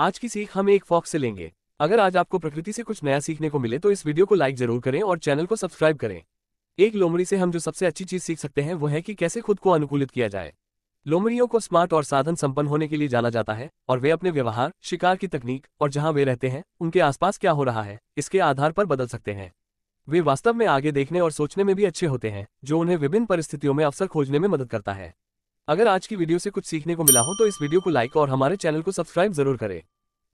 आज की सीख हम एक फॉक्स से लेंगे अगर आज आपको प्रकृति से कुछ नया सीखने को मिले तो इस वीडियो को लाइक जरूर करें और चैनल को सब्सक्राइब करें एक लोमड़ी से हम जो सबसे अच्छी चीज सीख सकते हैं वो है कि कैसे खुद को अनुकूलित किया जाए लोमड़ियों को स्मार्ट और साधन संपन्न होने के लिए जाना जाता है और वे अपने व्यवहार शिकार की तकनीक और जहां वे रहते हैं उनके आसपास क्या हो रहा है इसके आधार पर बदल सकते हैं वे वास्तव में आगे देखने और सोचने में भी अच्छे होते हैं जो उन्हें विभिन्न परिस्थितियों में अवसर खोजने में मदद करता है अगर आज की वीडियो से कुछ सीखने को मिला हो तो इस वीडियो को लाइक और हमारे चैनल को सब्सक्राइब जरूर करें